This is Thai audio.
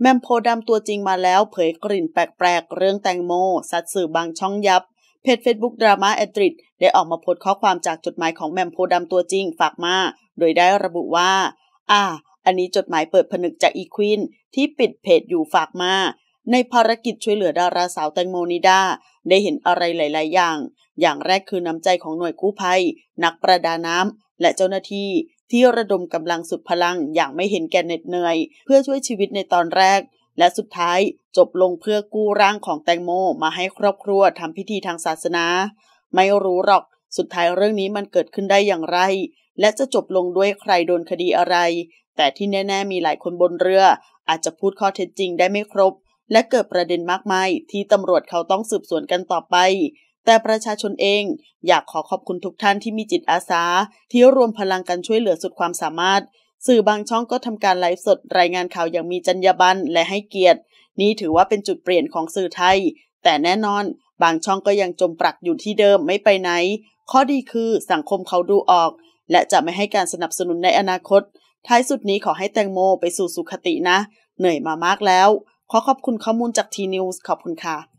แมมโพดำตัวจริงมาแล้วเผยกลิ่นแปลกๆ เรื่องแตงโม สั์สื่อบางช่องยับ เพจเฟซบุ๊กดราม่าแอดริดได้ออกมาโพสต์ข้อความจากจดหมายของแมมโพดำตัวจริงฝากมา โดยได้ระบุว่า อ่า อันนี้จดหมายเปิดผนึกจากอีควินที่ปิดเพจอยู่ฝากมา ในภารกิจช่วยเหลือดาราสาวแตงโมนิดา ได้เห็นอะไรหลาย ๆ อย่างอย่างแรกคือน้ำใจของหน่วยกู้ภัยนักประดาน้ำและเจ้าหน้าที่ที่ระดมกำลังสุดพลังอย่างไม่เห็นแก่เหน็ดเหนื่อย เพื่อช่วยชีวิตในตอนแรก และสุดท้ายจบลงเพื่อกู้ร่างของแตงโมมาให้ครอบครัวทำพิธีทางศาสนา ไม่รู้หรอก สุดท้ายเรื่องนี้มันเกิดขึ้นได้อย่างไร และจะจบลงด้วยใครโดนคดีอะไร แต่ที่แน่ ๆ มีหลายคนบนเรืออาจจะพูดข้อเท็จจริงได้ไม่ครบ และเกิดประเด็นมากมายที่ตำรวจเขาต้องสืบสวนกันต่อไปแต่ประชาชนเองอยากขอขอบคุณทุกท่านที่มีจิตอาสา ที่รวมพลังกันช่วยเหลือสุดความสามารถ สื่อบางช่องก็ทำการไลฟ์สดรายงานข่าวอย่างมีจรรยาบรรณและให้เกียรติ นี่ถือว่าเป็นจุดเปลี่ยนของสื่อไทย แต่แน่นอน บางช่องก็ยังจมปลักอยู่ที่เดิมไม่ไปไหน ข้อดีคือสังคมเขาดูออก และจะไม่ให้การสนับสนุนในอนาคต ท้ายสุดนี้ขอให้แตงโมไปสู่สุขตินะ เหนื่อยมามากแล้ว ขอขอบคุณข้อมูลจากทีนิวส์ขอบคุณค่ะ